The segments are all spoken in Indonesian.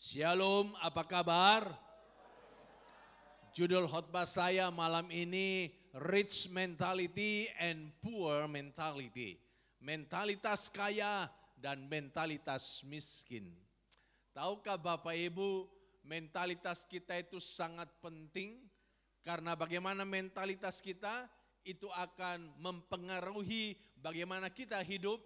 Shalom, apa kabar? Judul khotbah saya malam ini Rich Mentality and Poor Mentality. Mentalitas kaya dan mentalitas miskin. Tahukah Bapak Ibu, mentalitas kita itu sangat penting karena bagaimana mentalitas kita itu akan mempengaruhi bagaimana kita hidup,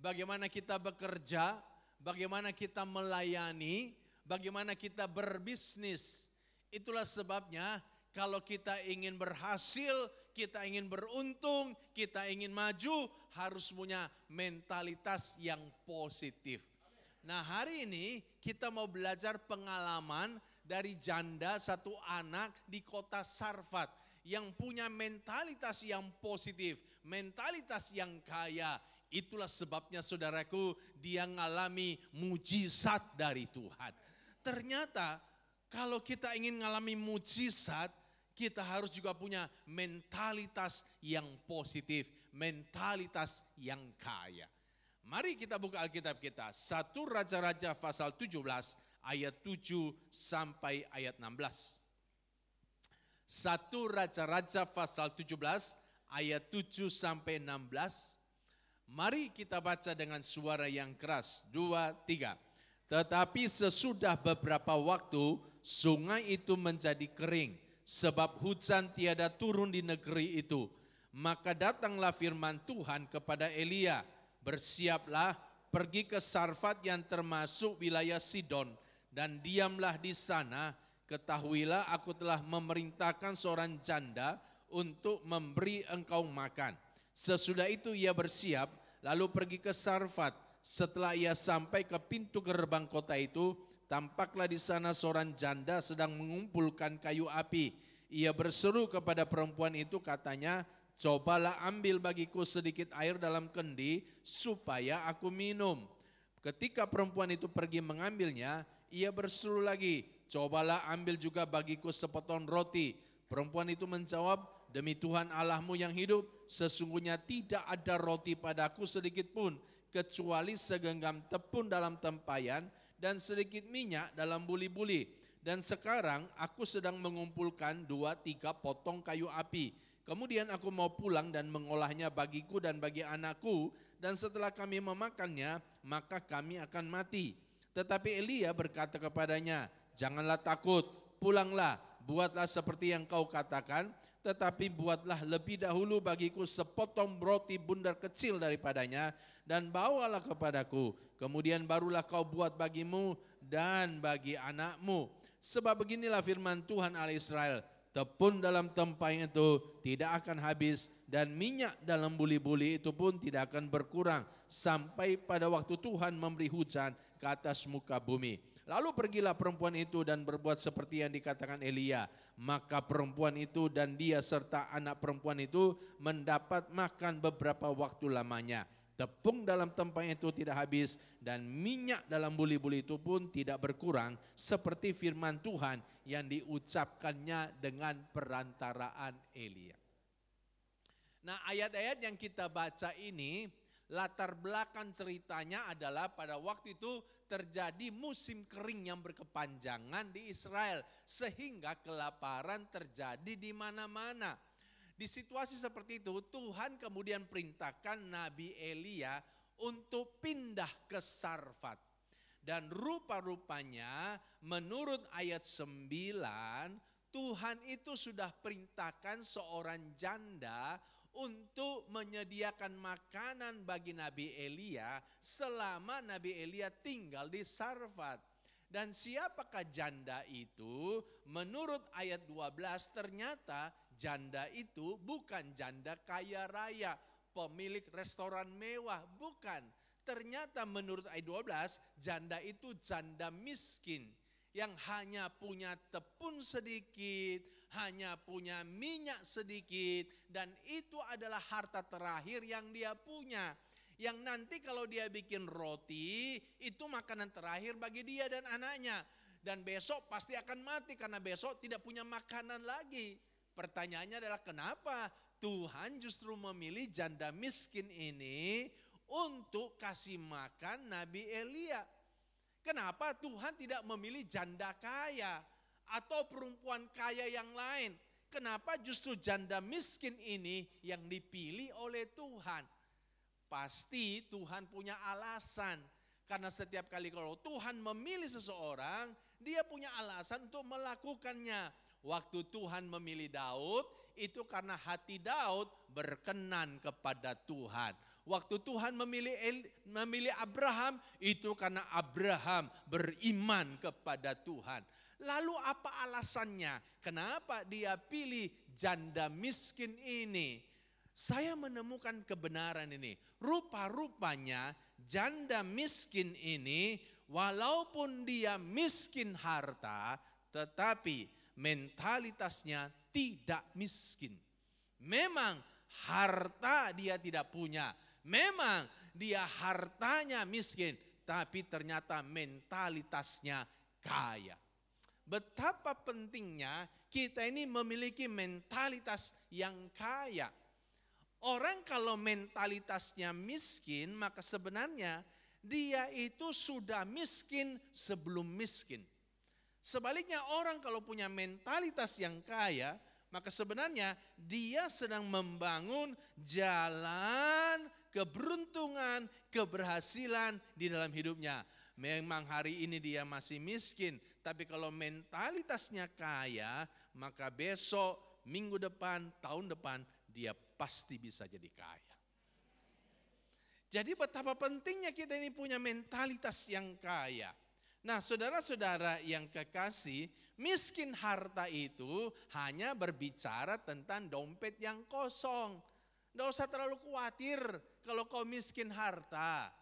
bagaimana kita bekerja, bagaimana kita melayani, bagaimana kita berbisnis. Itulah sebabnya kalau kita ingin berhasil, kita ingin beruntung, kita ingin maju, harus punya mentalitas yang positif. Nah hari ini kita mau belajar pengalaman dari janda satu anak di kota Sarfat yang punya mentalitas yang positif, mentalitas yang kaya. Itulah sebabnya saudaraku dia mengalami mujizat dari Tuhan. Ternyata kalau kita ingin mengalami mujizat, kita harus juga punya mentalitas yang positif, mentalitas yang kaya. Mari kita buka Alkitab kita. 1 Raja-Raja pasal 17 ayat 7 sampai ayat 16. 1 Raja-Raja pasal 17 ayat 7 sampai 16. Mari kita baca dengan suara yang keras. 2 3. Tetapi sesudah beberapa waktu, sungai itu menjadi kering, sebab hujan tiada turun di negeri itu. Maka datanglah firman Tuhan kepada Elia, bersiaplah pergi ke Sarfat yang termasuk wilayah Sidon, dan diamlah di sana, ketahuilah aku telah memerintahkan seorang janda untuk memberi engkau makan. Sesudah itu ia bersiap, lalu pergi ke Sarfat, setelah ia sampai ke pintu gerbang kota itu, tampaklah di sana seorang janda sedang mengumpulkan kayu api. Ia berseru kepada perempuan itu katanya, cobalah ambil bagiku sedikit air dalam kendi supaya aku minum. Ketika perempuan itu pergi mengambilnya, ia berseru lagi, cobalah ambil juga bagiku sepotong roti. Perempuan itu menjawab, demi Tuhan Allahmu yang hidup, sesungguhnya tidak ada roti padaku sedikit pun, kecuali segenggam tepung dalam tempayan dan sedikit minyak dalam buli-buli. Dan sekarang aku sedang mengumpulkan dua tiga potong kayu api. Kemudian aku mau pulang dan mengolahnya bagiku dan bagi anakku. Dan setelah kami memakannya, maka kami akan mati. Tetapi Elia berkata kepadanya, janganlah takut, pulanglah, buatlah seperti yang kau katakan, tetapi buatlah lebih dahulu bagiku sepotong roti bundar kecil daripadanya dan bawalah kepadaku. Kemudian barulah kau buat bagimu dan bagi anakmu. Sebab beginilah firman Tuhan Allah Israel, tepun dalam tempat itu tidak akan habis dan minyak dalam buli-buli itu pun tidak akan berkurang sampai pada waktu Tuhan memberi hujan ke atas muka bumi. Lalu pergilah perempuan itu dan berbuat seperti yang dikatakan Elia. Maka perempuan itu dan dia serta anak perempuan itu mendapat makan beberapa waktu lamanya. Tepung dalam tempat itu tidak habis dan minyak dalam buli-buli itu pun tidak berkurang seperti firman Tuhan yang diucapkannya dengan perantaraan Elia. Nah ayat-ayat yang kita baca ini latar belakang ceritanya adalah pada waktu itu terjadi musim kering yang berkepanjangan di Israel sehingga kelaparan terjadi di mana-mana. Di situasi seperti itu Tuhan kemudian perintahkan Nabi Elia untuk pindah ke Sarfat. Dan rupa-rupanya menurut ayat 9 Tuhan itu sudah perintahkan seorang janda untuk menyediakan makanan bagi Nabi Elia selama Nabi Elia tinggal di Sarfat. Dan siapakah janda itu? Menurut ayat 12 ternyata janda itu bukan janda kaya raya, pemilik restoran mewah, bukan. Ternyata menurut ayat 12, janda itu janda miskin yang hanya punya tepung sedikit, hanya punya minyak sedikit, dan itu adalah harta terakhir yang dia punya. Yang nanti kalau dia bikin roti, itu makanan terakhir bagi dia dan anaknya. Dan besok pasti akan mati karena besok tidak punya makanan lagi. Pertanyaannya adalah kenapa Tuhan justru memilih janda miskin ini untuk kasih makan Nabi Elia? Kenapa Tuhan tidak memilih janda kaya atau perempuan kaya yang lain? Kenapa justru janda miskin ini yang dipilih oleh Tuhan? Pasti Tuhan punya alasan. Karena setiap kali kalau Tuhan memilih seseorang, dia punya alasan untuk melakukannya waktu Tuhan memilih Daud, itu karena hati Daud berkenan kepada Tuhan. Waktu Tuhan memilih memilih Abraham, itu karena Abraham beriman kepada Tuhan. Lalu apa alasannya? Kenapa dia pilih janda miskin ini? Saya menemukan kebenaran ini. Rupa-rupanya janda miskin ini walaupun dia miskin harta, tetapi mentalitasnya tidak miskin. Memang harta dia tidak punya, memang dia hartanya miskin, tapi ternyata mentalitasnya kaya. Betapa pentingnya kita ini memiliki mentalitas yang kaya. Orang kalau mentalitasnya miskin, maka sebenarnya dia itu sudah miskin sebelum miskin. Sebaliknya orang kalau punya mentalitas yang kaya, maka sebenarnya dia sedang membangun jalan keberuntungan, keberhasilan di dalam hidupnya. Memang hari ini dia masih miskin, tapi kalau mentalitasnya kaya, maka besok, minggu depan, tahun depan dia pasti bisa jadi kaya. Jadi betapa pentingnya kita ini punya mentalitas yang kaya. Nah, saudara-saudara yang kekasih, miskin harta itu hanya berbicara tentang dompet yang kosong. Tidak usah terlalu khawatir kalau kau miskin harta.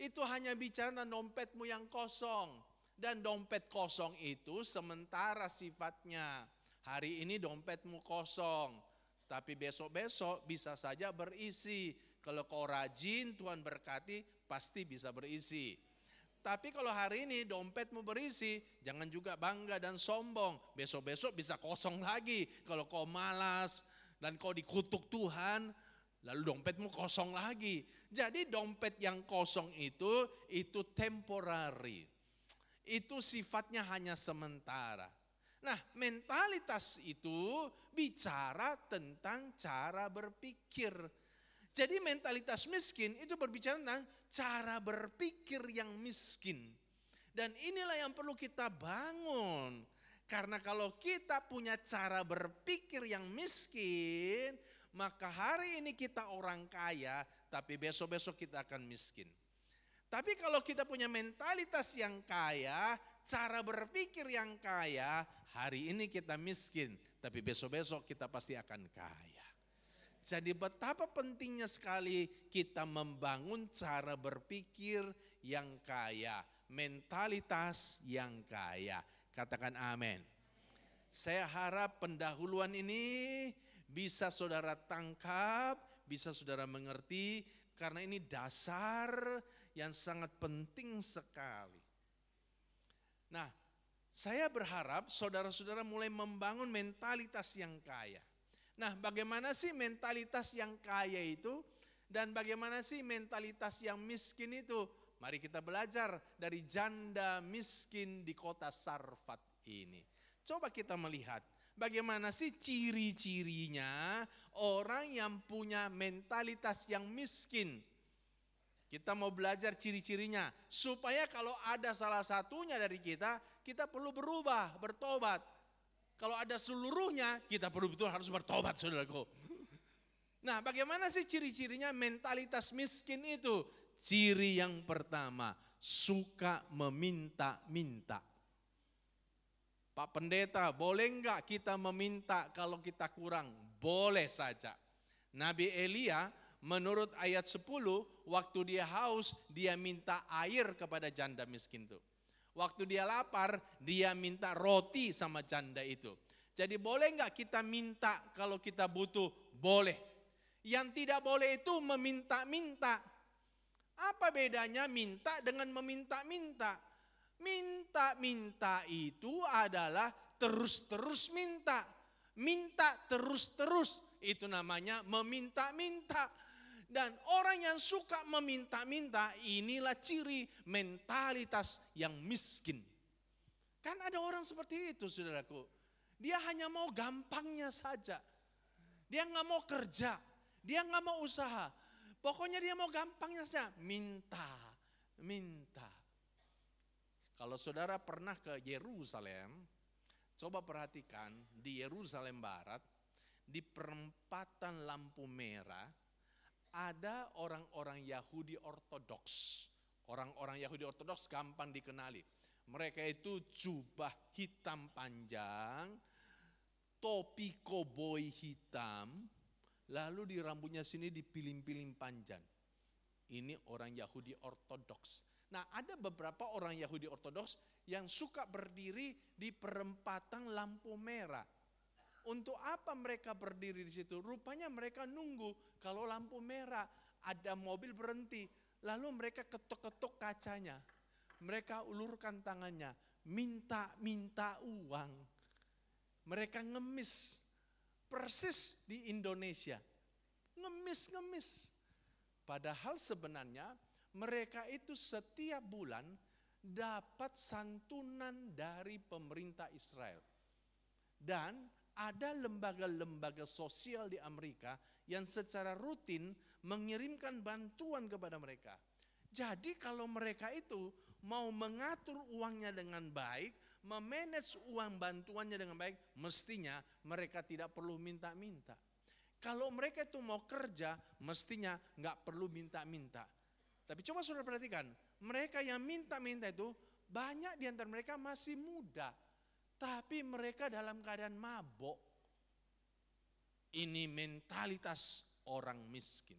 Itu hanya bicara tentang dompetmu yang kosong. Dan dompet kosong itu sementara sifatnya. Hari ini dompetmu kosong, tapi besok-besok bisa saja berisi. Kalau kau rajin, Tuhan berkati, pasti bisa berisi. Tapi kalau hari ini dompetmu berisi, jangan juga bangga dan sombong. Besok-besok bisa kosong lagi. Kalau kau malas dan kau dikutuk Tuhan, lalu dompetmu kosong lagi. Jadi dompet yang kosong itu, itu temporary. Itu sifatnya hanya sementara. Nah mentalitas itu bicara tentang cara berpikir jadi mentalitas miskin itu berbicara tentang cara berpikir yang miskin. Dan inilah yang perlu kita bangun. Karena kalau kita punya cara berpikir yang miskin, maka hari ini kita orang kaya, tapi besok-besok kita akan miskin. Tapi kalau kita punya mentalitas yang kaya, cara berpikir yang kaya, hari ini kita miskin, tapi besok-besok kita pasti akan kaya. Jadi betapa pentingnya sekali kita membangun cara berpikir yang kaya, mentalitas yang kaya. Katakan amin. Saya harap pendahuluan ini bisa saudara tangkap, bisa saudara mengerti karena ini dasar yang sangat penting sekali. Nah, saya berharap saudara-saudara mulai membangun mentalitas yang kaya. Nah, bagaimana sih mentalitas yang kaya itu dan bagaimana sih mentalitas yang miskin itu? Mari kita belajar dari janda miskin di kota Sarfat ini. Coba kita melihat bagaimana sih ciri-cirinya orang yang punya mentalitas yang miskin. Kita mau belajar ciri-cirinya supaya kalau ada salah satunya dari kita, kita perlu berubah, bertobat. Kalau ada seluruhnya, kita perlu betul harus bertobat saudaraku. Nah bagaimana sih ciri-cirinya mentalitas miskin itu? Ciri yang pertama, suka meminta-minta. Pak Pendeta, boleh enggak kita meminta kalau kita kurang? Boleh saja. Nabi Elia menurut ayat 10, waktu dia haus, dia minta air kepada janda miskin itu. Waktu dia lapar, dia minta roti sama janda itu. Jadi boleh nggak kita minta kalau kita butuh? Boleh. Yang tidak boleh itu meminta-minta. Apa bedanya minta dengan meminta-minta? Minta-minta itu adalah terus-terus minta. Minta terus-terus. Itu namanya meminta-minta dan orang yang suka meminta-minta inilah ciri mentalitas yang miskin. Kan ada orang seperti itu saudaraku. Dia hanya mau gampangnya saja. Dia nggak mau kerja. Dia nggak mau usaha. Pokoknya dia mau gampangnya saja. Minta, minta. Kalau saudara pernah ke Yerusalem, coba perhatikan di Yerusalem Barat, di perempatan lampu merah, ada orang-orang Yahudi Ortodoks. Orang-orang Yahudi Ortodoks gampang dikenali. Mereka itu jubah hitam panjang, topi koboi hitam, lalu di rambutnya sini dipiling-piling panjang. Ini orang Yahudi Ortodoks. Nah ada beberapa orang Yahudi Ortodoks yang suka berdiri di perempatan lampu merah untuk apa mereka berdiri di situ? Rupanya mereka nunggu kalau lampu merah ada mobil berhenti. Lalu mereka ketuk-ketuk kacanya. Mereka ulurkan tangannya. Minta-minta uang. Mereka ngemis. Persis di Indonesia. Ngemis-ngemis. Padahal sebenarnya mereka itu setiap bulan dapat santunan dari pemerintah Israel. Dan ada lembaga-lembaga sosial di Amerika yang secara rutin mengirimkan bantuan kepada mereka. Jadi kalau mereka itu mau mengatur uangnya dengan baik, memanage uang bantuannya dengan baik, mestinya mereka tidak perlu minta-minta. Kalau mereka itu mau kerja, mestinya nggak perlu minta-minta. Tapi coba saudara perhatikan, mereka yang minta-minta itu banyak di antara mereka masih muda tapi mereka dalam keadaan mabok. Ini mentalitas orang miskin.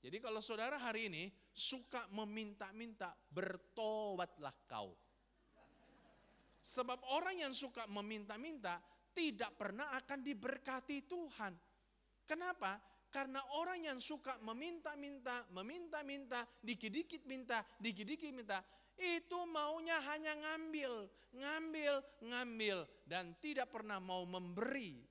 Jadi kalau saudara hari ini suka meminta-minta, bertobatlah kau. Sebab orang yang suka meminta-minta tidak pernah akan diberkati Tuhan. Kenapa? Karena orang yang suka meminta-minta, meminta-minta, dikit-dikit minta, dikit-dikit minta, itu maunya hanya ngambil, ngambil, ngambil dan tidak pernah mau memberi.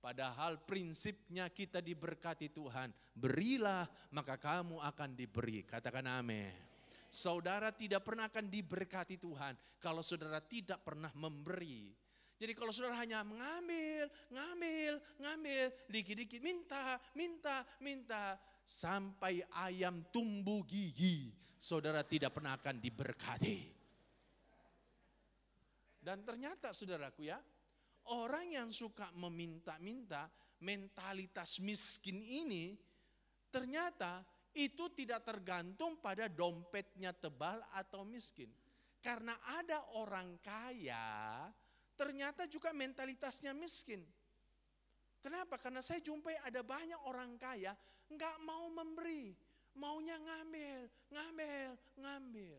Padahal prinsipnya kita diberkati Tuhan. Berilah maka kamu akan diberi. Katakan amin saudara tidak pernah akan diberkati Tuhan kalau saudara tidak pernah memberi. Jadi kalau saudara hanya mengambil, ngambil, ngambil, dikit-dikit minta, minta, minta sampai ayam tumbuh gigi, saudara tidak pernah akan diberkati. Dan ternyata saudaraku ya, orang yang suka meminta-minta, mentalitas miskin ini ternyata itu tidak tergantung pada dompetnya tebal atau miskin. Karena ada orang kaya, ternyata juga mentalitasnya miskin. Kenapa? Karena saya jumpai ada banyak orang kaya nggak mau memberi maunya ngambil, ngambil, ngambil.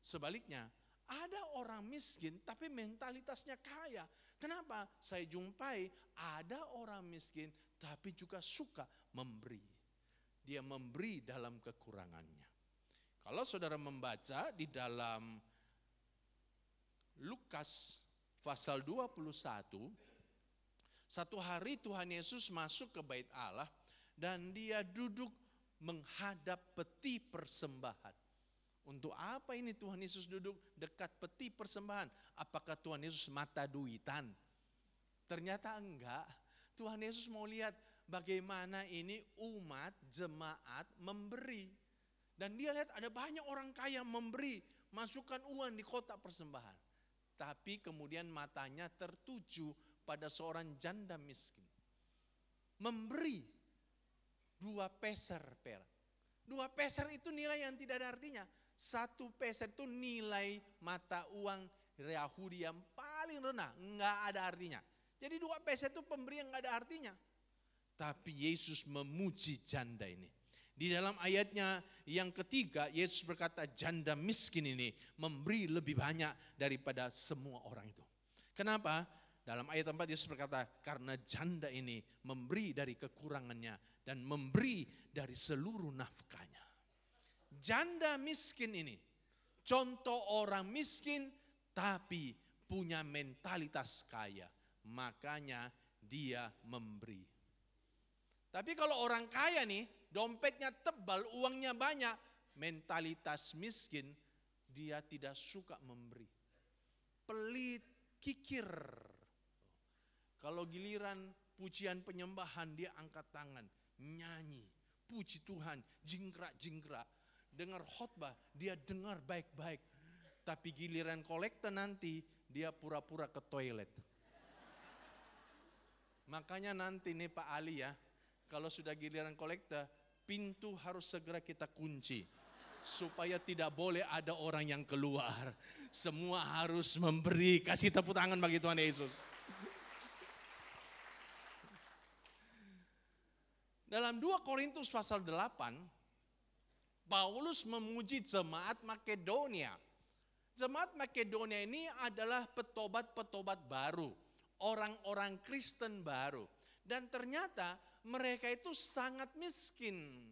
Sebaliknya, ada orang miskin tapi mentalitasnya kaya. Kenapa? Saya jumpai ada orang miskin tapi juga suka memberi. Dia memberi dalam kekurangannya. Kalau saudara membaca di dalam Lukas pasal 21, satu hari Tuhan Yesus masuk ke bait Allah dan dia duduk menghadap peti persembahan. Untuk apa ini Tuhan Yesus duduk dekat peti persembahan? Apakah Tuhan Yesus mata duitan? Ternyata enggak. Tuhan Yesus mau lihat bagaimana ini umat jemaat memberi. Dan dia lihat ada banyak orang kaya memberi, masukkan uang di kotak persembahan. Tapi kemudian matanya tertuju pada seorang janda miskin. Memberi dua peser perak. Dua peser itu nilai yang tidak ada artinya. Satu peser itu nilai mata uang Yahudi yang paling rendah, enggak ada artinya. Jadi dua peser itu pemberian enggak ada artinya. Tapi Yesus memuji janda ini. Di dalam ayatnya yang ketiga, Yesus berkata janda miskin ini memberi lebih banyak daripada semua orang itu. Kenapa? Dalam ayat 4 Yesus berkata, karena janda ini memberi dari kekurangannya dan memberi dari seluruh nafkahnya. Janda miskin ini contoh orang miskin tapi punya mentalitas kaya, makanya dia memberi. Tapi kalau orang kaya nih, dompetnya tebal, uangnya banyak, mentalitas miskin, dia tidak suka memberi. Pelit, kikir. Kalau giliran pujian penyembahan, dia angkat tangan nyanyi, puji Tuhan, jingkrak-jingkrak. Dengar khotbah, dia dengar baik-baik. Tapi giliran kolektor nanti, dia pura-pura ke toilet. Makanya nanti nih Pak Ali ya, kalau sudah giliran kolektor, pintu harus segera kita kunci. Supaya tidak boleh ada orang yang keluar. Semua harus memberi. Kasih tepuk tangan bagi Tuhan Yesus. Dalam 2 Korintus pasal 8, Paulus memuji jemaat Makedonia. Jemaat Makedonia ini adalah petobat-petobat baru, orang-orang Kristen baru. Dan ternyata mereka itu sangat miskin.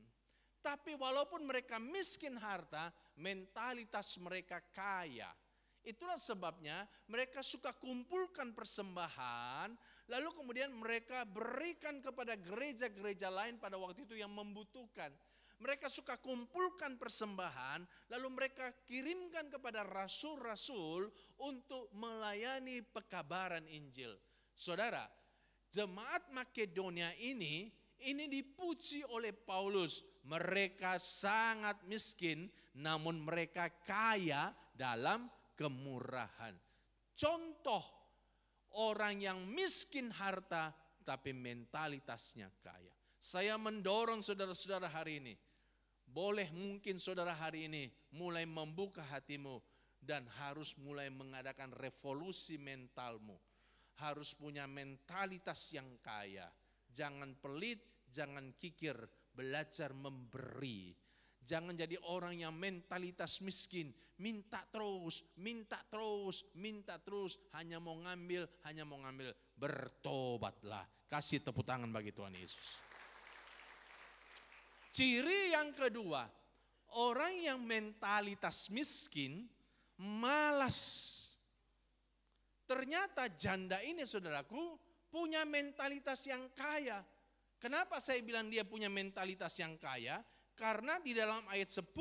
Tapi walaupun mereka miskin harta, mentalitas mereka kaya. Itulah sebabnya mereka suka kumpulkan persembahan Lalu kemudian mereka berikan kepada gereja-gereja lain pada waktu itu yang membutuhkan. Mereka suka kumpulkan persembahan, lalu mereka kirimkan kepada rasul-rasul untuk melayani pekabaran Injil. Saudara, jemaat Makedonia ini ini dipuji oleh Paulus. Mereka sangat miskin, namun mereka kaya dalam kemurahan. Contoh orang yang miskin harta tapi mentalitasnya kaya. Saya mendorong saudara-saudara hari ini, boleh mungkin saudara hari ini mulai membuka hatimu dan harus mulai mengadakan revolusi mentalmu. Harus punya mentalitas yang kaya. Jangan pelit, jangan kikir, belajar memberi. Jangan jadi orang yang mentalitas miskin, minta terus, minta terus, minta terus, hanya mau ngambil, hanya mau ngambil. Bertobatlah. Kasih tepuk tangan bagi Tuhan Yesus. Ciri yang kedua, orang yang mentalitas miskin, malas. Ternyata janda ini saudaraku punya mentalitas yang kaya. Kenapa saya bilang dia punya mentalitas yang kaya? Karena di dalam ayat 10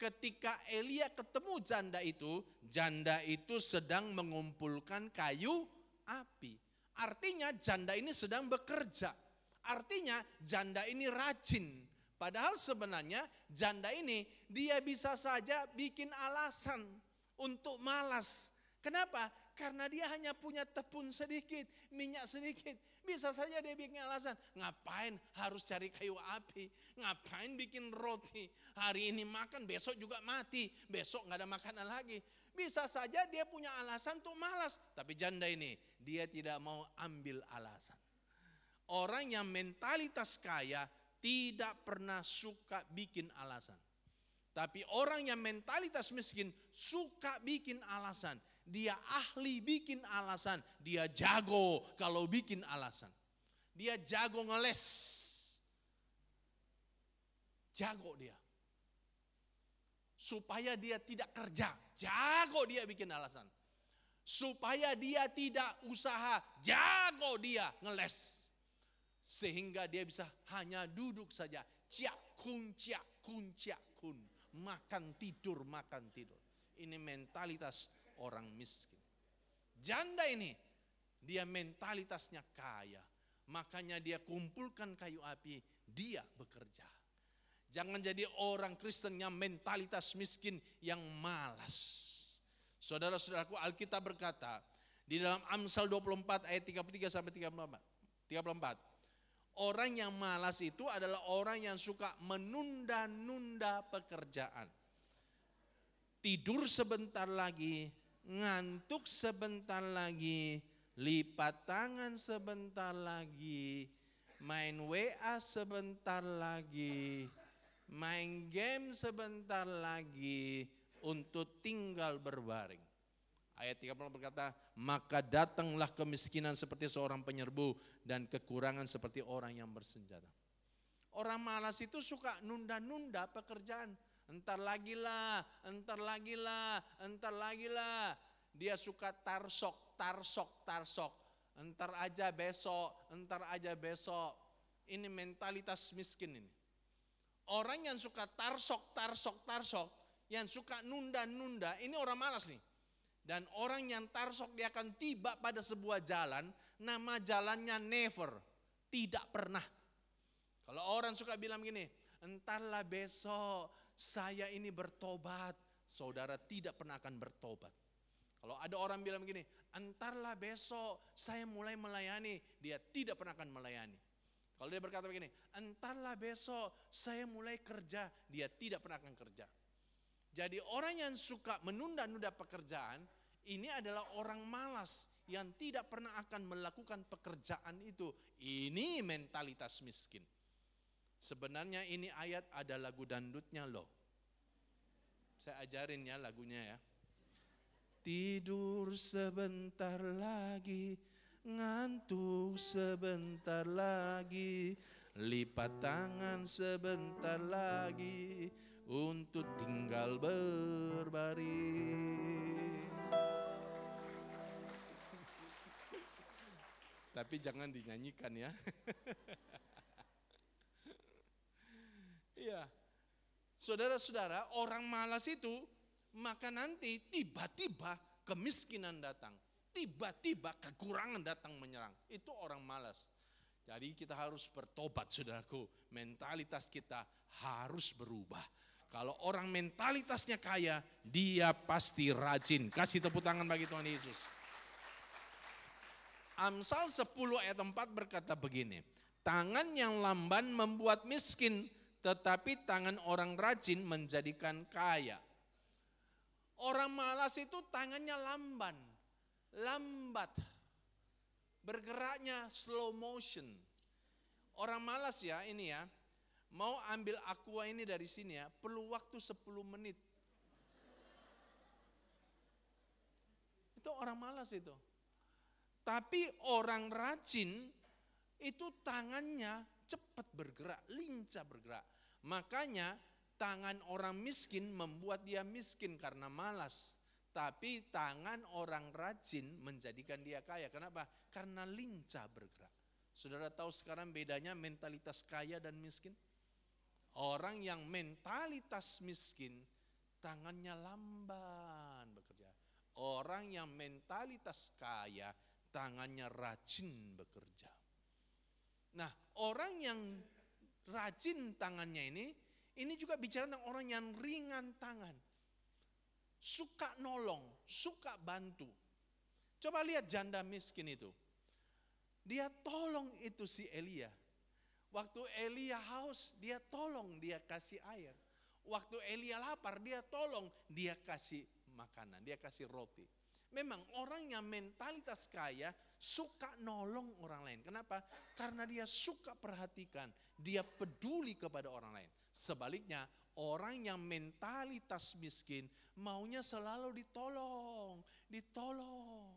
ketika Elia ketemu janda itu, janda itu sedang mengumpulkan kayu api. Artinya janda ini sedang bekerja. Artinya janda ini rajin. Padahal sebenarnya janda ini dia bisa saja bikin alasan untuk malas. Kenapa? Karena dia hanya punya tepung sedikit, minyak sedikit. Bisa saja dia bikin alasan, ngapain harus cari kayu api, ngapain bikin roti, hari ini makan, besok juga mati, besok nggak ada makanan lagi. Bisa saja dia punya alasan untuk malas, tapi janda ini dia tidak mau ambil alasan. Orang yang mentalitas kaya tidak pernah suka bikin alasan. Tapi orang yang mentalitas miskin suka bikin alasan. Dia ahli bikin alasan. Dia jago kalau bikin alasan. Dia jago ngeles. Jago dia. Supaya dia tidak kerja. Jago dia bikin alasan. Supaya dia tidak usaha. Jago dia ngeles. Sehingga dia bisa hanya duduk saja. Ciak kun, ciak kun, ciak kun. Makan tidur, makan tidur. Ini mentalitas orang miskin. Janda ini, dia mentalitasnya kaya. Makanya dia kumpulkan kayu api, dia bekerja. Jangan jadi orang Kristen yang mentalitas miskin yang malas. Saudara-saudaraku, Alkitab berkata di dalam Amsal 24 ayat 33 sampai 34. 34. Orang yang malas itu adalah orang yang suka menunda-nunda pekerjaan. Tidur sebentar lagi, ngantuk sebentar lagi, lipat tangan sebentar lagi, main WA sebentar lagi, main game sebentar lagi untuk tinggal berbaring. Ayat 30 berkata, maka datanglah kemiskinan seperti seorang penyerbu dan kekurangan seperti orang yang bersenjata. Orang malas itu suka nunda-nunda pekerjaan entar lagi lah, entar lagi lah, entar lagi lah. Dia suka tarsok, tarsok, tarsok. Entar aja besok, entar aja besok. Ini mentalitas miskin ini. Orang yang suka tarsok, tarsok, tarsok, yang suka nunda-nunda, ini orang malas nih. Dan orang yang tarsok dia akan tiba pada sebuah jalan, nama jalannya never, tidak pernah. Kalau orang suka bilang gini, entarlah besok, saya ini bertobat, saudara tidak pernah akan bertobat. Kalau ada orang bilang begini, entarlah besok saya mulai melayani, dia tidak pernah akan melayani. Kalau dia berkata begini, entarlah besok saya mulai kerja, dia tidak pernah akan kerja. Jadi orang yang suka menunda-nunda pekerjaan, ini adalah orang malas yang tidak pernah akan melakukan pekerjaan itu. Ini mentalitas miskin. Sebenarnya ini ayat ada lagu dandutnya loh. Saya ajarin ya lagunya ya. Tidur sebentar lagi, ngantuk sebentar lagi, lipat tangan sebentar lagi untuk tinggal berbaring. Tapi jangan dinyanyikan ya. Iya. Saudara-saudara, orang malas itu maka nanti tiba-tiba kemiskinan datang. Tiba-tiba kekurangan datang menyerang. Itu orang malas. Jadi kita harus bertobat saudaraku. Mentalitas kita harus berubah. Kalau orang mentalitasnya kaya, dia pasti rajin. Kasih tepuk tangan bagi Tuhan Yesus. Amsal 10 ayat 4 berkata begini, tangan yang lamban membuat miskin, tetapi tangan orang rajin menjadikan kaya. Orang malas itu tangannya lamban, lambat, bergeraknya slow motion. Orang malas ya ini ya, mau ambil aqua ini dari sini ya, perlu waktu 10 menit. Itu orang malas itu. Tapi orang rajin itu tangannya cepat bergerak, lincah bergerak. Makanya tangan orang miskin membuat dia miskin karena malas. Tapi tangan orang rajin menjadikan dia kaya. Kenapa? Karena lincah bergerak. Saudara tahu sekarang bedanya mentalitas kaya dan miskin? Orang yang mentalitas miskin, tangannya lamban bekerja. Orang yang mentalitas kaya, tangannya rajin bekerja. Nah, orang yang rajin tangannya ini, ini juga bicara tentang orang yang ringan tangan. Suka nolong, suka bantu. Coba lihat janda miskin itu. Dia tolong itu si Elia. Waktu Elia haus, dia tolong, dia kasih air. Waktu Elia lapar, dia tolong, dia kasih makanan, dia kasih roti. Memang orang yang mentalitas kaya suka nolong orang lain. Kenapa? Karena dia suka perhatikan, dia peduli kepada orang lain. Sebaliknya, orang yang mentalitas miskin maunya selalu ditolong, ditolong.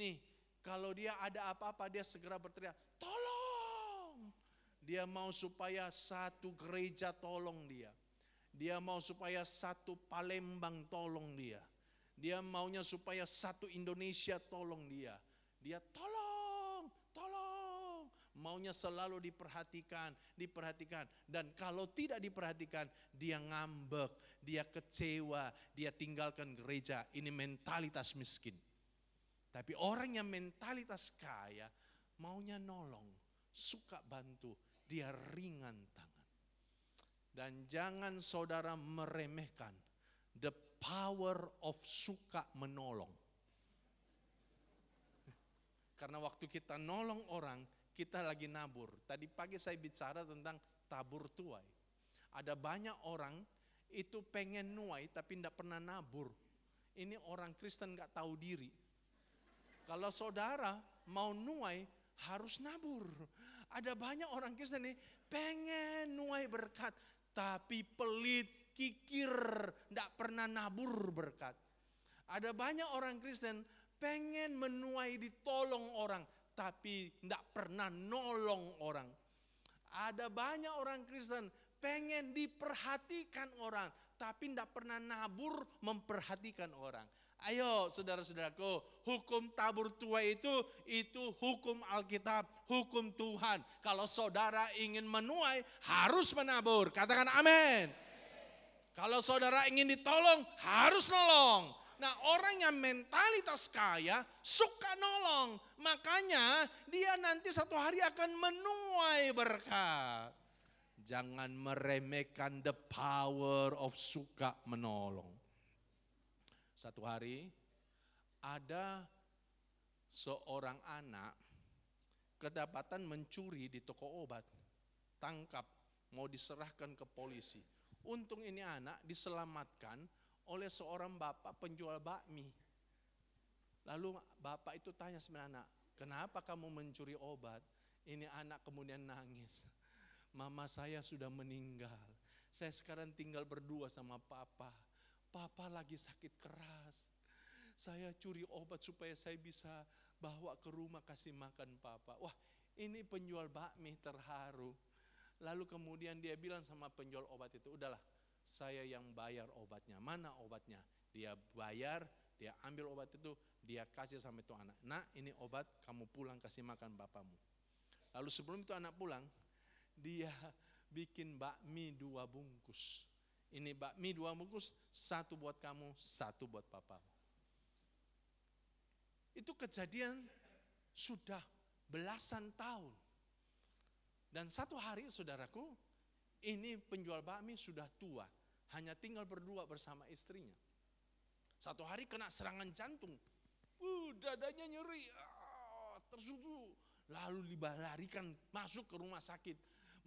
Nih, kalau dia ada apa-apa dia segera berteriak, "Tolong!" Dia mau supaya satu gereja tolong dia. Dia mau supaya satu Palembang tolong dia. Dia maunya supaya satu Indonesia tolong dia. Dia tolong, tolong. Maunya selalu diperhatikan, diperhatikan. Dan kalau tidak diperhatikan, dia ngambek, dia kecewa, dia tinggalkan gereja. Ini mentalitas miskin. Tapi orang yang mentalitas kaya, maunya nolong, suka bantu, dia ringan tangan. Dan jangan saudara meremehkan the power of suka menolong karena waktu kita nolong orang, kita lagi nabur. Tadi pagi saya bicara tentang tabur tuai. Ada banyak orang itu pengen nuai tapi tidak pernah nabur. Ini orang Kristen nggak tahu diri. Kalau saudara mau nuai harus nabur. Ada banyak orang Kristen nih pengen nuai berkat tapi pelit, kikir, tidak pernah nabur berkat. Ada banyak orang Kristen pengen menuai ditolong orang, tapi tidak pernah nolong orang. Ada banyak orang Kristen pengen diperhatikan orang, tapi tidak pernah nabur memperhatikan orang. Ayo saudara-saudaraku, hukum tabur tua itu, itu hukum Alkitab, hukum Tuhan. Kalau saudara ingin menuai, harus menabur. Katakan amin. Kalau saudara ingin ditolong, harus nolong. Nah orang yang mentalitas kaya suka nolong. Makanya dia nanti satu hari akan menuai berkat. Jangan meremehkan the power of suka menolong. Satu hari ada seorang anak kedapatan mencuri di toko obat. Tangkap, mau diserahkan ke polisi. Untung ini anak diselamatkan oleh seorang bapak penjual bakmi. Lalu bapak itu tanya sama anak, kenapa kamu mencuri obat? Ini anak kemudian nangis. Mama saya sudah meninggal. Saya sekarang tinggal berdua sama papa. Papa lagi sakit keras. Saya curi obat supaya saya bisa bawa ke rumah kasih makan papa. Wah ini penjual bakmi terharu. Lalu kemudian dia bilang sama penjual obat itu, udahlah saya yang bayar obatnya. Mana obatnya? Dia bayar, dia ambil obat itu, dia kasih sama itu anak. Nah ini obat, kamu pulang kasih makan bapamu. Lalu sebelum itu anak pulang, dia bikin bakmi dua bungkus. Ini bakmi dua bungkus, satu buat kamu, satu buat papamu. Itu kejadian sudah belasan tahun. Dan satu hari saudaraku, ini penjual bakmi sudah tua, hanya tinggal berdua bersama istrinya. Satu hari kena serangan jantung, uh, dadanya nyeri, ah, tersusu. Lalu dibalarikan masuk ke rumah sakit,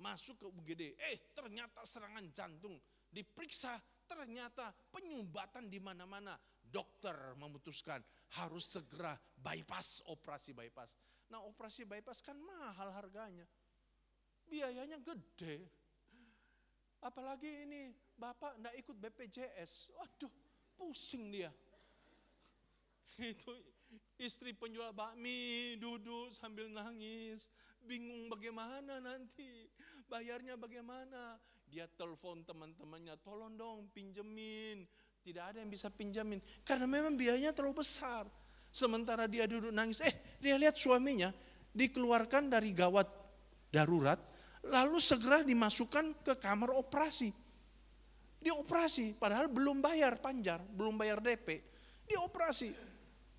masuk ke UGD. Eh, ternyata serangan jantung. Diperiksa, ternyata penyumbatan di mana-mana. Dokter memutuskan harus segera bypass operasi bypass. Nah, operasi bypass kan mahal harganya. Biayanya gede. Apalagi ini bapak ndak ikut BPJS. Waduh, pusing dia. Itu istri penjual bakmi duduk sambil nangis, bingung bagaimana nanti, bayarnya bagaimana. Dia telepon teman-temannya, tolong dong pinjemin. Tidak ada yang bisa pinjamin karena memang biayanya terlalu besar. Sementara dia duduk nangis, eh dia lihat suaminya dikeluarkan dari gawat darurat lalu segera dimasukkan ke kamar operasi. Dioperasi, padahal belum bayar panjar, belum bayar DP. Dioperasi,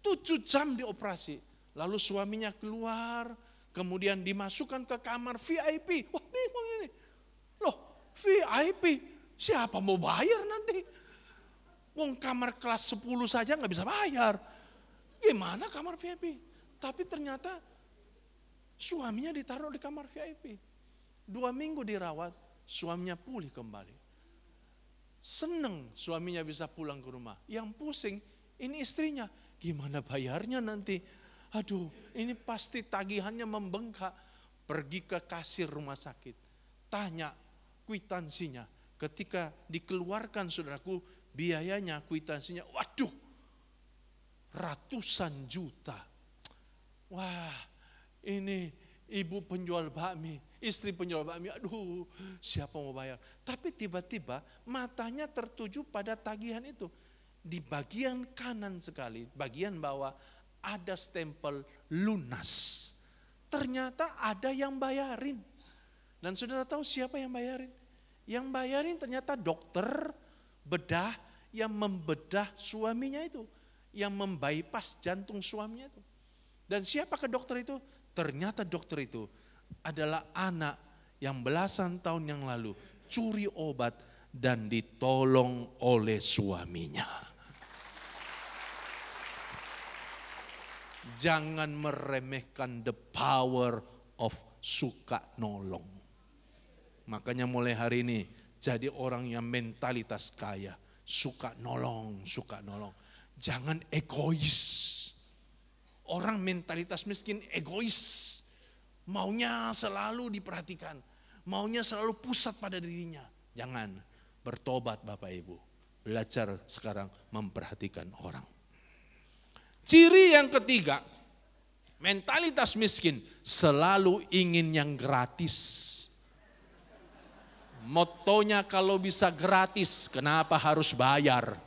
tujuh jam dioperasi. Lalu suaminya keluar, kemudian dimasukkan ke kamar VIP. Wah bingung ini. Loh, VIP, siapa mau bayar nanti? Wong kamar kelas 10 saja nggak bisa bayar. Gimana kamar VIP? Tapi ternyata suaminya ditaruh di kamar VIP. Dua minggu dirawat, suaminya pulih kembali. Seneng suaminya bisa pulang ke rumah. Yang pusing, ini istrinya. Gimana bayarnya nanti? Aduh, ini pasti tagihannya membengkak. Pergi ke kasir rumah sakit. Tanya kwitansinya. Ketika dikeluarkan saudaraku, biayanya kwitansinya, waduh, ratusan juta. Wah, ini ibu penjual bakmi Istri penjual bakmi, aduh siapa mau bayar. Tapi tiba-tiba matanya tertuju pada tagihan itu. Di bagian kanan sekali, bagian bawah ada stempel lunas. Ternyata ada yang bayarin. Dan saudara tahu siapa yang bayarin? Yang bayarin ternyata dokter bedah yang membedah suaminya itu. Yang membypass jantung suaminya itu. Dan siapa ke dokter itu? Ternyata dokter itu adalah anak yang belasan tahun yang lalu curi obat dan ditolong oleh suaminya. Jangan meremehkan the power of suka nolong. Makanya mulai hari ini jadi orang yang mentalitas kaya, suka nolong, suka nolong. Jangan egois. Orang mentalitas miskin egois Maunya selalu diperhatikan. Maunya selalu pusat pada dirinya. Jangan bertobat Bapak Ibu. Belajar sekarang memperhatikan orang. Ciri yang ketiga, mentalitas miskin selalu ingin yang gratis. Motonya kalau bisa gratis, kenapa harus bayar?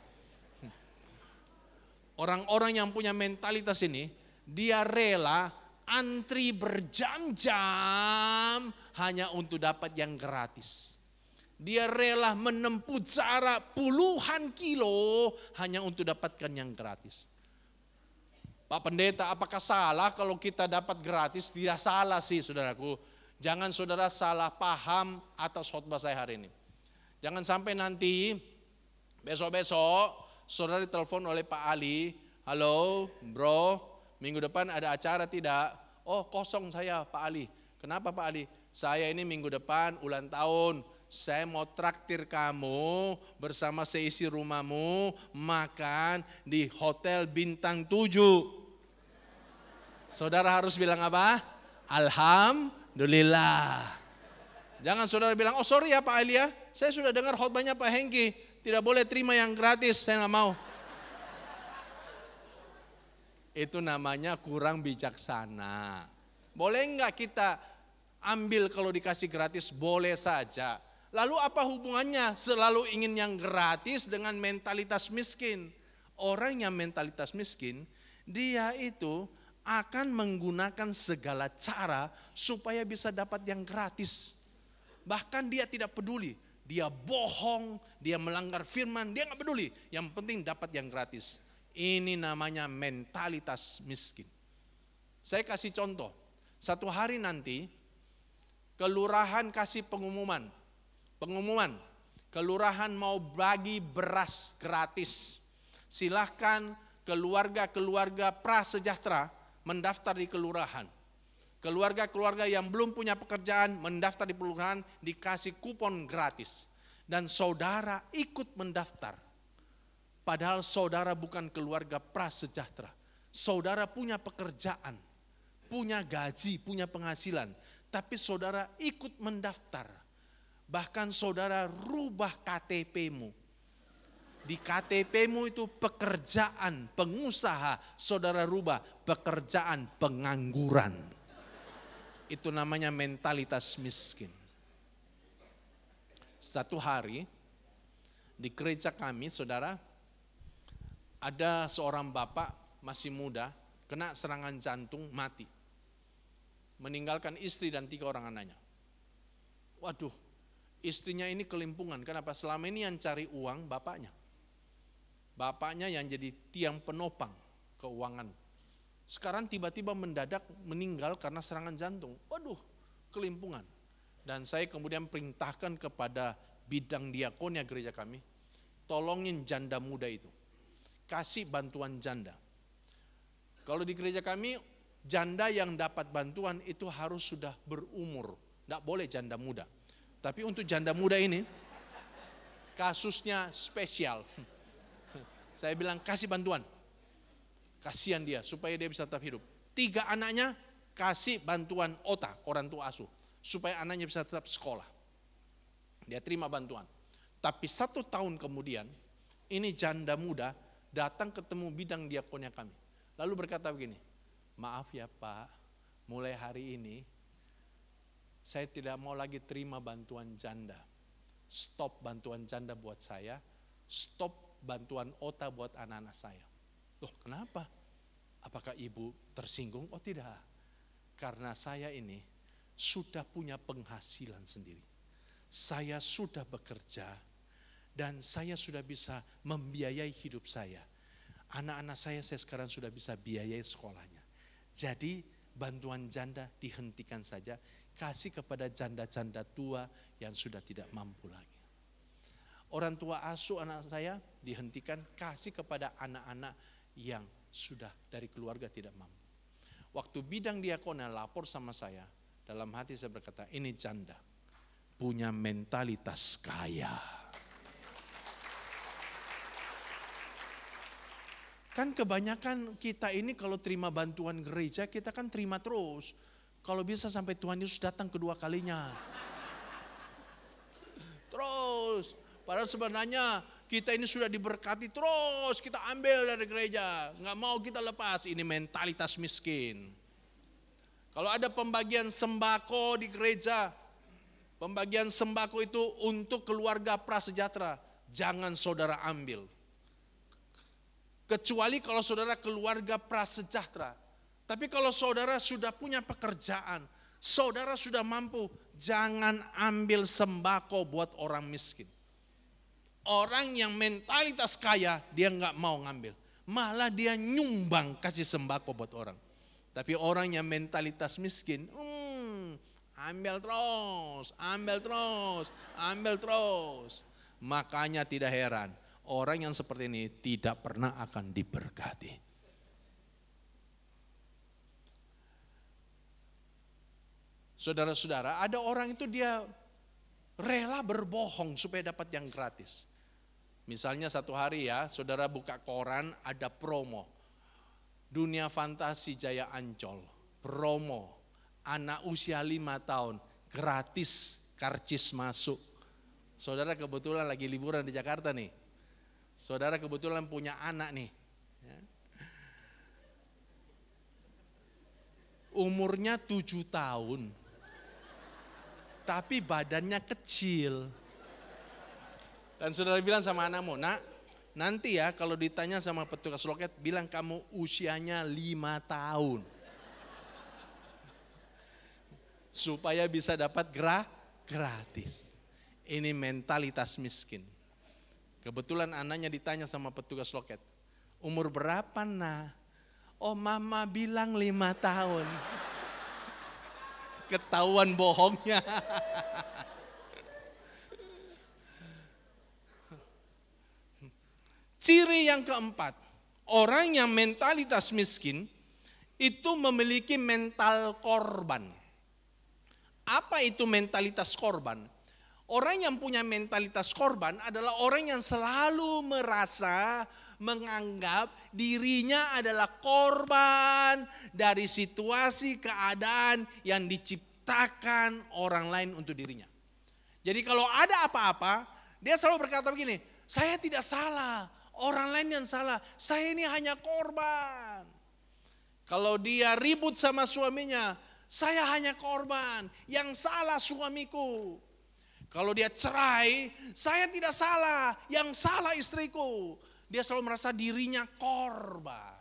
Orang-orang yang punya mentalitas ini, dia rela antri berjam-jam hanya untuk dapat yang gratis. Dia rela menempuh jarak puluhan kilo hanya untuk dapatkan yang gratis. Pak Pendeta, apakah salah kalau kita dapat gratis? Tidak salah sih, saudaraku. Jangan saudara salah paham atas khotbah saya hari ini. Jangan sampai nanti besok-besok saudara ditelepon oleh Pak Ali, halo bro, Minggu depan ada acara tidak? Oh kosong saya Pak Ali. Kenapa Pak Ali? Saya ini minggu depan ulang tahun. Saya mau traktir kamu bersama seisi rumahmu makan di Hotel Bintang 7. Saudara harus bilang apa? Alhamdulillah. Jangan saudara bilang, oh sorry ya Pak Ali ya, saya sudah dengar khotbahnya Pak Hengki, tidak boleh terima yang gratis, saya nggak mau itu namanya kurang bijaksana. Boleh nggak kita ambil kalau dikasih gratis? Boleh saja. Lalu apa hubungannya selalu ingin yang gratis dengan mentalitas miskin? Orang yang mentalitas miskin, dia itu akan menggunakan segala cara supaya bisa dapat yang gratis. Bahkan dia tidak peduli, dia bohong, dia melanggar firman, dia nggak peduli. Yang penting dapat yang gratis. Ini namanya mentalitas miskin. Saya kasih contoh. Satu hari nanti kelurahan kasih pengumuman. Pengumuman, kelurahan mau bagi beras gratis. Silahkan keluarga-keluarga prasejahtera mendaftar di kelurahan. Keluarga-keluarga yang belum punya pekerjaan mendaftar di kelurahan dikasih kupon gratis. Dan saudara ikut mendaftar. Padahal saudara bukan keluarga prasejahtera. Saudara punya pekerjaan, punya gaji, punya penghasilan. Tapi saudara ikut mendaftar. Bahkan saudara rubah KTP-mu. Di KTP-mu itu pekerjaan, pengusaha, saudara rubah pekerjaan pengangguran. Itu namanya mentalitas miskin. Satu hari di gereja kami, saudara, ada seorang bapak masih muda kena serangan jantung mati. Meninggalkan istri dan tiga orang anaknya. Waduh, istrinya ini kelimpungan. Kenapa? Selama ini yang cari uang bapaknya. Bapaknya yang jadi tiang penopang keuangan. Sekarang tiba-tiba mendadak meninggal karena serangan jantung. Waduh, kelimpungan. Dan saya kemudian perintahkan kepada bidang diakonnya gereja kami, tolongin janda muda itu kasih bantuan janda. Kalau di gereja kami, janda yang dapat bantuan itu harus sudah berumur. Tidak boleh janda muda. Tapi untuk janda muda ini, kasusnya spesial. Saya bilang kasih bantuan. Kasihan dia, supaya dia bisa tetap hidup. Tiga anaknya kasih bantuan otak, orang tua asuh. Supaya anaknya bisa tetap sekolah. Dia terima bantuan. Tapi satu tahun kemudian, ini janda muda datang ketemu bidang diakonnya kami. Lalu berkata begini, maaf ya Pak, mulai hari ini saya tidak mau lagi terima bantuan janda. Stop bantuan janda buat saya, stop bantuan otak buat anak-anak saya. Loh kenapa? Apakah ibu tersinggung? Oh tidak, karena saya ini sudah punya penghasilan sendiri. Saya sudah bekerja, dan saya sudah bisa membiayai hidup saya. Anak-anak saya saya sekarang sudah bisa biayai sekolahnya. Jadi bantuan janda dihentikan saja, kasih kepada janda-janda tua yang sudah tidak mampu lagi. Orang tua asuh anak saya dihentikan, kasih kepada anak-anak yang sudah dari keluarga tidak mampu. Waktu bidang diakona lapor sama saya, dalam hati saya berkata, ini janda punya mentalitas kaya Kan kebanyakan kita ini kalau terima bantuan gereja, kita kan terima terus. Kalau bisa sampai Tuhan Yesus datang kedua kalinya. Terus, padahal sebenarnya kita ini sudah diberkati terus, kita ambil dari gereja. Nggak mau kita lepas, ini mentalitas miskin. Kalau ada pembagian sembako di gereja, pembagian sembako itu untuk keluarga prasejahtera, jangan saudara ambil. Kecuali kalau saudara keluarga prasejahtera. Tapi kalau saudara sudah punya pekerjaan, saudara sudah mampu, jangan ambil sembako buat orang miskin. Orang yang mentalitas kaya, dia nggak mau ngambil. Malah dia nyumbang kasih sembako buat orang. Tapi orang yang mentalitas miskin, hmm, ambil terus, ambil terus, ambil terus. Makanya tidak heran Orang yang seperti ini tidak pernah akan diberkati. Saudara-saudara, ada orang itu dia rela berbohong supaya dapat yang gratis. Misalnya satu hari ya, saudara buka koran ada promo. Dunia Fantasi Jaya Ancol, promo. Anak usia lima tahun, gratis karcis masuk. Saudara kebetulan lagi liburan di Jakarta nih. Saudara kebetulan punya anak nih. Ya. Umurnya tujuh tahun. Tapi badannya kecil. Dan saudara bilang sama anakmu, nak nanti ya kalau ditanya sama petugas loket, bilang kamu usianya lima tahun. Supaya bisa dapat gerah gratis. Ini mentalitas miskin. Kebetulan anaknya ditanya sama petugas loket, umur berapa nah? Oh mama bilang lima tahun. Ketahuan bohongnya. Ciri yang keempat, orang yang mentalitas miskin itu memiliki mental korban. Apa itu mentalitas korban? Orang yang punya mentalitas korban adalah orang yang selalu merasa menganggap dirinya adalah korban dari situasi keadaan yang diciptakan orang lain untuk dirinya. Jadi kalau ada apa-apa, dia selalu berkata begini, saya tidak salah, orang lain yang salah, saya ini hanya korban. Kalau dia ribut sama suaminya, saya hanya korban, yang salah suamiku. Kalau dia cerai, saya tidak salah. Yang salah istriku. Dia selalu merasa dirinya korban.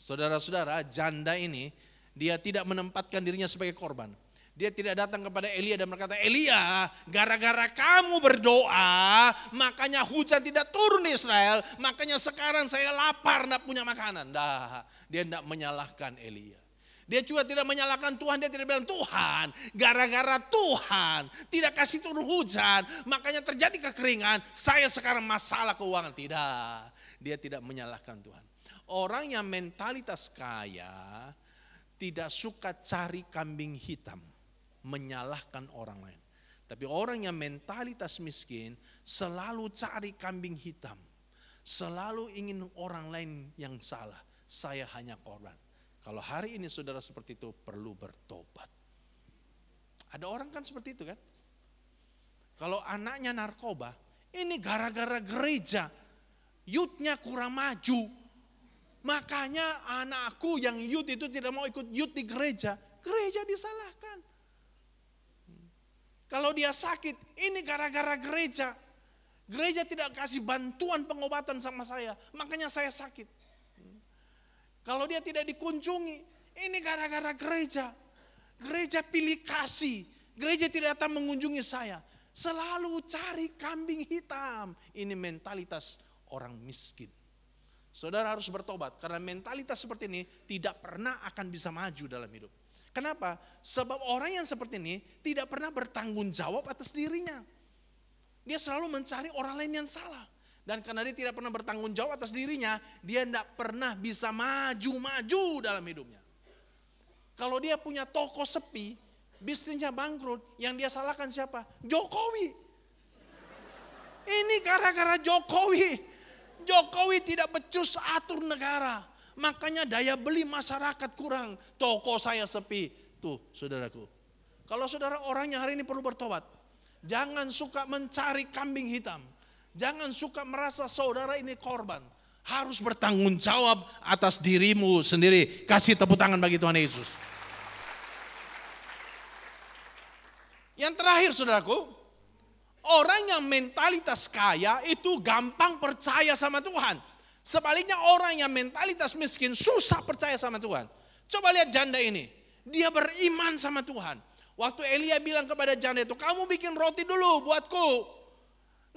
Saudara-saudara, janda ini dia tidak menempatkan dirinya sebagai korban. Dia tidak datang kepada Elia dan berkata, Elia, gara-gara kamu berdoa, makanya hujan tidak turun di Israel, makanya sekarang saya lapar, tidak punya makanan. Nah, dia tidak menyalahkan Elia. Dia juga tidak menyalahkan Tuhan, dia tidak bilang Tuhan, gara-gara Tuhan tidak kasih turun hujan, makanya terjadi kekeringan, saya sekarang masalah keuangan. Tidak, dia tidak menyalahkan Tuhan. Orang yang mentalitas kaya tidak suka cari kambing hitam, menyalahkan orang lain. Tapi orang yang mentalitas miskin selalu cari kambing hitam, selalu ingin orang lain yang salah. Saya hanya korban kalau hari ini saudara seperti itu perlu bertobat. Ada orang kan seperti itu kan? Kalau anaknya narkoba, ini gara-gara gereja, yutnya kurang maju. Makanya anakku yang yut itu tidak mau ikut yut di gereja, gereja disalahkan. Kalau dia sakit, ini gara-gara gereja. Gereja tidak kasih bantuan pengobatan sama saya, makanya saya sakit. Kalau dia tidak dikunjungi, ini gara-gara gereja. Gereja pilih kasih, gereja tidak datang mengunjungi saya. Selalu cari kambing hitam. Ini mentalitas orang miskin. Saudara harus bertobat karena mentalitas seperti ini tidak pernah akan bisa maju dalam hidup. Kenapa? Sebab orang yang seperti ini tidak pernah bertanggung jawab atas dirinya. Dia selalu mencari orang lain yang salah. Dan karena dia tidak pernah bertanggung jawab atas dirinya, dia tidak pernah bisa maju-maju dalam hidupnya. Kalau dia punya toko sepi, bisnisnya bangkrut, yang dia salahkan siapa? Jokowi. Ini gara-gara Jokowi. Jokowi tidak becus atur negara. Makanya daya beli masyarakat kurang. Toko saya sepi. Tuh saudaraku. Kalau saudara orangnya hari ini perlu bertobat. Jangan suka mencari kambing hitam Jangan suka merasa saudara ini korban. Harus bertanggung jawab atas dirimu sendiri. Kasih tepuk tangan bagi Tuhan Yesus. Yang terakhir saudaraku, orang yang mentalitas kaya itu gampang percaya sama Tuhan. Sebaliknya orang yang mentalitas miskin susah percaya sama Tuhan. Coba lihat janda ini, dia beriman sama Tuhan. Waktu Elia bilang kepada janda itu, kamu bikin roti dulu buatku.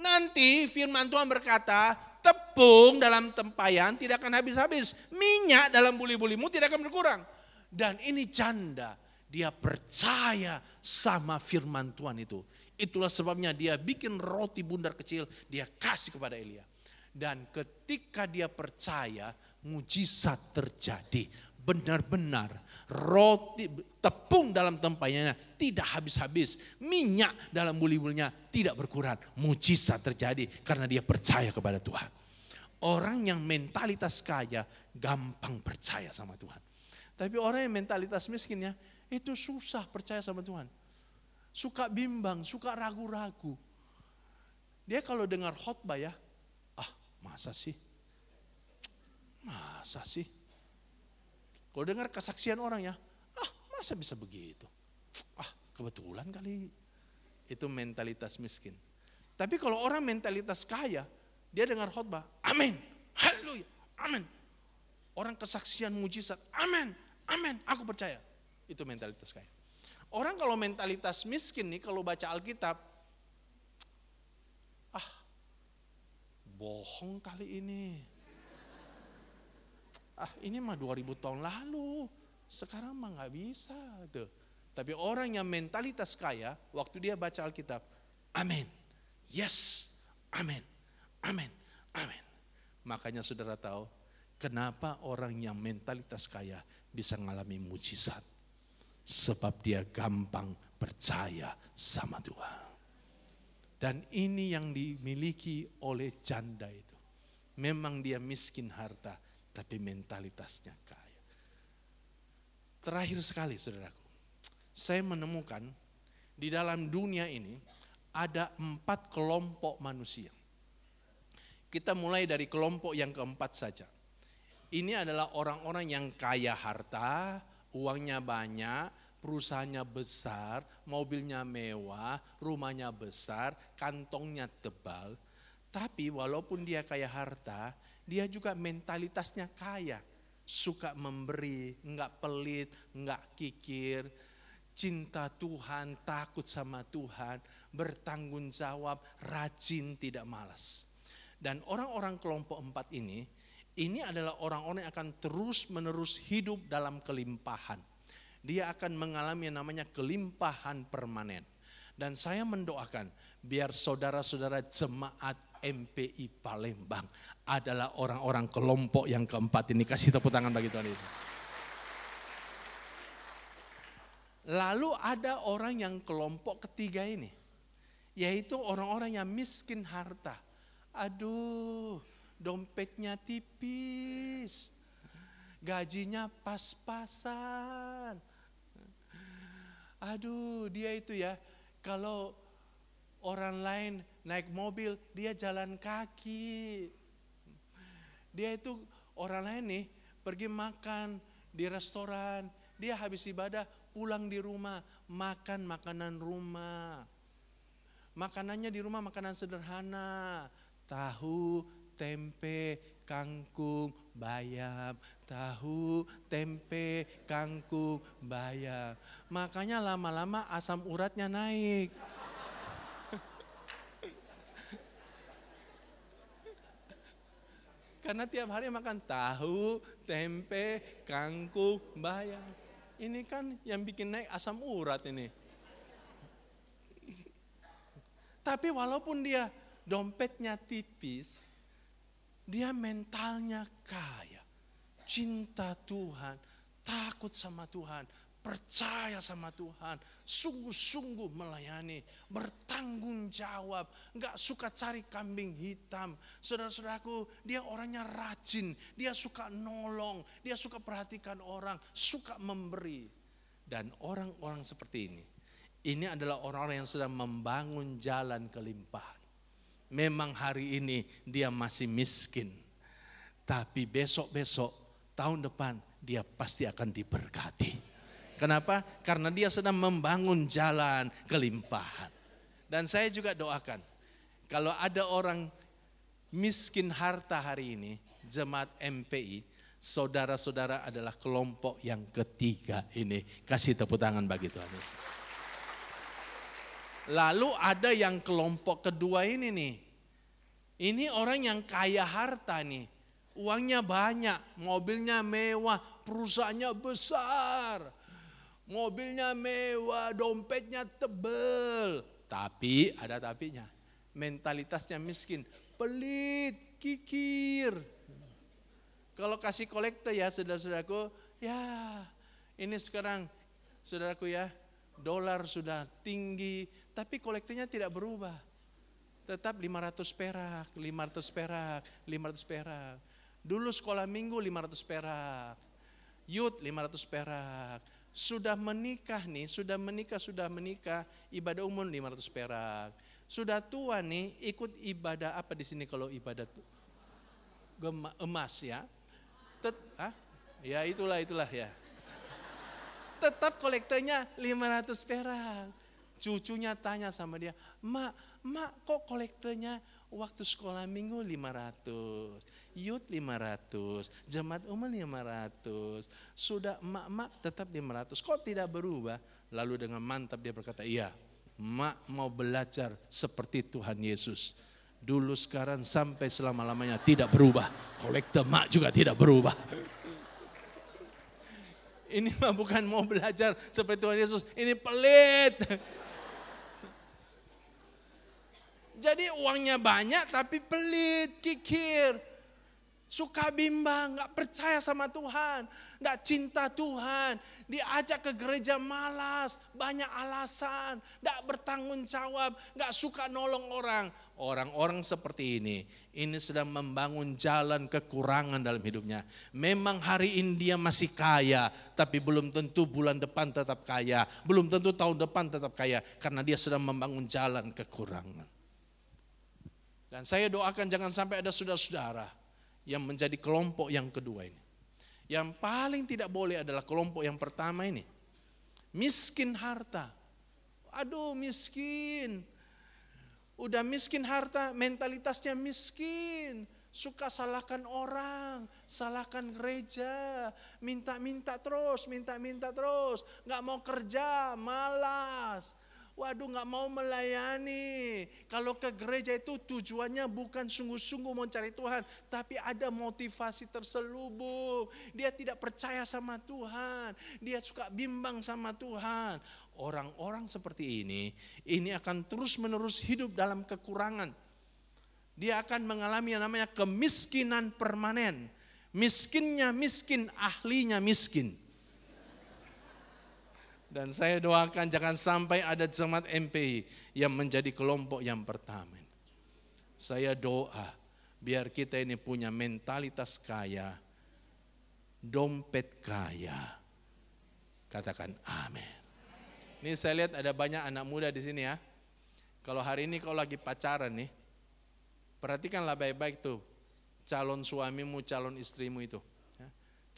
Nanti firman Tuhan berkata, tepung dalam tempayan tidak akan habis-habis. Minyak dalam buli-bulimu tidak akan berkurang. Dan ini canda, dia percaya sama firman Tuhan itu. Itulah sebabnya dia bikin roti bundar kecil, dia kasih kepada Elia. Dan ketika dia percaya, mujizat terjadi. Benar-benar roti tepung dalam tempatnya tidak habis-habis, minyak dalam buli-bulinya tidak berkurang. Mujizat terjadi karena dia percaya kepada Tuhan. Orang yang mentalitas kaya gampang percaya sama Tuhan. Tapi orang yang mentalitas miskinnya itu susah percaya sama Tuhan. Suka bimbang, suka ragu-ragu. Dia kalau dengar khotbah ya, ah masa sih? Masa sih? Kalau dengar kesaksian orang ya, ah masa bisa begitu? Ah kebetulan kali itu mentalitas miskin. Tapi kalau orang mentalitas kaya, dia dengar khutbah, amin, haleluya, amin. Orang kesaksian mujizat, amin, amin, aku percaya. Itu mentalitas kaya. Orang kalau mentalitas miskin nih kalau baca Alkitab, ah bohong kali ini ah ini mah 2000 tahun lalu, sekarang mah nggak bisa tuh. Gitu. Tapi orang yang mentalitas kaya, waktu dia baca Alkitab, amin, yes, amin, amin, amin. Makanya saudara tahu, kenapa orang yang mentalitas kaya bisa mengalami mujizat. Sebab dia gampang percaya sama Tuhan. Dan ini yang dimiliki oleh janda itu. Memang dia miskin harta, tapi mentalitasnya kaya. Terakhir sekali saudaraku, saya menemukan di dalam dunia ini ada empat kelompok manusia. Kita mulai dari kelompok yang keempat saja. Ini adalah orang-orang yang kaya harta, uangnya banyak, perusahaannya besar, mobilnya mewah, rumahnya besar, kantongnya tebal. Tapi walaupun dia kaya harta, dia juga mentalitasnya kaya. Suka memberi, enggak pelit, enggak kikir, cinta Tuhan, takut sama Tuhan, bertanggung jawab, rajin, tidak malas. Dan orang-orang kelompok empat ini, ini adalah orang-orang yang akan terus-menerus hidup dalam kelimpahan. Dia akan mengalami yang namanya kelimpahan permanen. Dan saya mendoakan biar saudara-saudara jemaat HMPI Palembang adalah orang-orang kelompok yang keempat ini. Kasih tepuk tangan bagi Tuhan Yesus. Lalu ada orang yang kelompok ketiga ini. Yaitu orang-orang yang miskin harta. Aduh, dompetnya tipis. Gajinya pas-pasan. Aduh, dia itu ya. Kalau orang lain naik mobil, dia jalan kaki. Dia itu orang lain nih pergi makan di restoran, dia habis ibadah pulang di rumah, makan makanan rumah. Makanannya di rumah makanan sederhana, tahu, tempe, kangkung, bayam, tahu, tempe, kangkung, bayam. Makanya lama-lama asam uratnya naik. Karena tiap hari makan tahu, tempe, kangkung, bayam. Ini kan yang bikin naik asam urat ini. Tapi walaupun dia dompetnya tipis, dia mentalnya kaya. Cinta Tuhan, takut sama Tuhan, percaya sama Tuhan, sungguh-sungguh melayani, bertanggung jawab, nggak suka cari kambing hitam. Saudara-saudaraku, dia orangnya rajin, dia suka nolong, dia suka perhatikan orang, suka memberi. Dan orang-orang seperti ini, ini adalah orang-orang yang sedang membangun jalan kelimpahan. Memang hari ini dia masih miskin, tapi besok-besok tahun depan dia pasti akan diberkati. Kenapa? Karena dia sedang membangun jalan kelimpahan. Dan saya juga doakan, kalau ada orang miskin harta hari ini, jemaat MPI, saudara-saudara adalah kelompok yang ketiga ini. Kasih tepuk tangan bagi Tuhan Yesus. Lalu ada yang kelompok kedua ini nih. Ini orang yang kaya harta nih. Uangnya banyak, mobilnya mewah, perusahaannya besar mobilnya mewah, dompetnya tebel. Tapi ada tapinya, mentalitasnya miskin, pelit, kikir. Kalau kasih kolekte ya saudara-saudaraku, ya ini sekarang saudaraku ya, dolar sudah tinggi, tapi kolektenya tidak berubah. Tetap 500 perak, 500 perak, 500 perak. Dulu sekolah minggu 500 perak, youth 500 perak, sudah menikah nih, sudah menikah, sudah menikah, ibadah umum 500 perak. Sudah tua nih, ikut ibadah apa di sini kalau ibadah gema, emas ya? Tet, ah? Ya itulah, itulah ya. Tetap kolektornya 500 perak. Cucunya tanya sama dia, Mak, Mak kok kolektornya waktu sekolah minggu 500? Yud 500, jemaat umum 500, sudah emak-emak tetap 500. Kok tidak berubah? Lalu dengan mantap dia berkata, iya, emak mau belajar seperti Tuhan Yesus. Dulu sekarang sampai selama-lamanya tidak berubah. Kolektor emak juga tidak berubah. Ini mah bukan mau belajar seperti Tuhan Yesus, ini pelit. Jadi uangnya banyak tapi pelit, kikir suka bimbang, nggak percaya sama Tuhan, nggak cinta Tuhan, diajak ke gereja malas, banyak alasan, nggak bertanggung jawab, nggak suka nolong orang. Orang-orang seperti ini, ini sedang membangun jalan kekurangan dalam hidupnya. Memang hari ini dia masih kaya, tapi belum tentu bulan depan tetap kaya, belum tentu tahun depan tetap kaya, karena dia sedang membangun jalan kekurangan. Dan saya doakan jangan sampai ada saudara-saudara yang menjadi kelompok yang kedua ini. Yang paling tidak boleh adalah kelompok yang pertama ini. Miskin harta. Aduh miskin. Udah miskin harta, mentalitasnya miskin. Suka salahkan orang, salahkan gereja, minta-minta terus, minta-minta terus, Gak mau kerja, malas, Waduh nggak mau melayani. Kalau ke gereja itu tujuannya bukan sungguh-sungguh mencari Tuhan. Tapi ada motivasi terselubung. Dia tidak percaya sama Tuhan. Dia suka bimbang sama Tuhan. Orang-orang seperti ini, ini akan terus menerus hidup dalam kekurangan. Dia akan mengalami yang namanya kemiskinan permanen. Miskinnya miskin, ahlinya miskin. Dan saya doakan jangan sampai ada jemaat MPI yang menjadi kelompok yang pertama. Saya doa biar kita ini punya mentalitas kaya, dompet kaya. Katakan amin. Ini saya lihat ada banyak anak muda di sini ya. Kalau hari ini kau lagi pacaran nih, perhatikanlah baik-baik tuh calon suamimu, calon istrimu itu. Ya.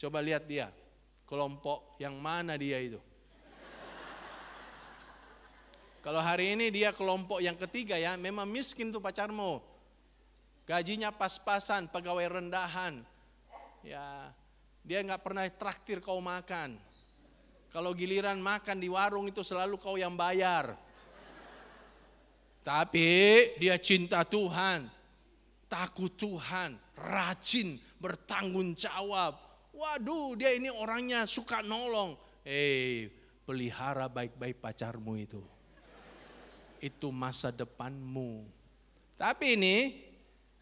Coba lihat dia, kelompok yang mana dia itu kalau hari ini dia kelompok yang ketiga ya, memang miskin tuh pacarmu. Gajinya pas-pasan, pegawai rendahan. Ya, dia nggak pernah traktir kau makan. Kalau giliran makan di warung itu selalu kau yang bayar. Tapi dia cinta Tuhan, takut Tuhan, rajin, bertanggung jawab. Waduh, dia ini orangnya suka nolong. Eh, hey, pelihara baik-baik pacarmu itu itu masa depanmu. Tapi ini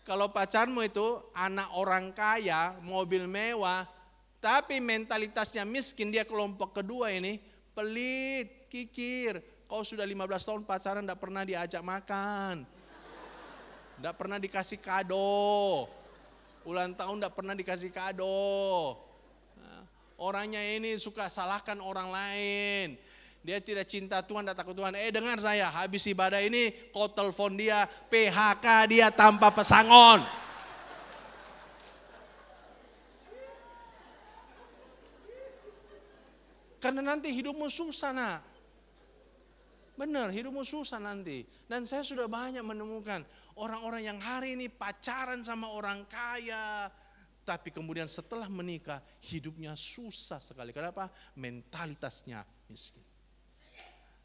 kalau pacarmu itu anak orang kaya, mobil mewah, tapi mentalitasnya miskin, dia kelompok kedua ini, pelit, kikir. Kau sudah 15 tahun pacaran tidak pernah diajak makan. Tidak pernah dikasih kado. Ulang tahun tidak pernah dikasih kado. Nah, orangnya ini suka salahkan orang lain dia tidak cinta Tuhan, tidak takut Tuhan. Eh dengar saya, habis ibadah ini kau telepon dia, PHK dia tanpa pesangon. Karena nanti hidupmu susah nak. Benar, hidupmu susah nanti. Dan saya sudah banyak menemukan orang-orang yang hari ini pacaran sama orang kaya, tapi kemudian setelah menikah hidupnya susah sekali. Kenapa? Mentalitasnya miskin.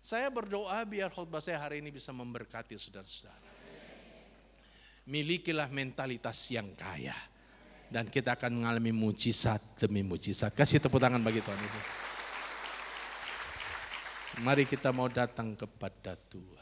Saya berdoa biar khutbah saya hari ini bisa memberkati saudara-saudara. Milikilah mentalitas yang kaya. Dan kita akan mengalami mujizat demi mujizat. Kasih tepuk tangan bagi Tuhan itu. Mari kita mau datang kepada Tuhan.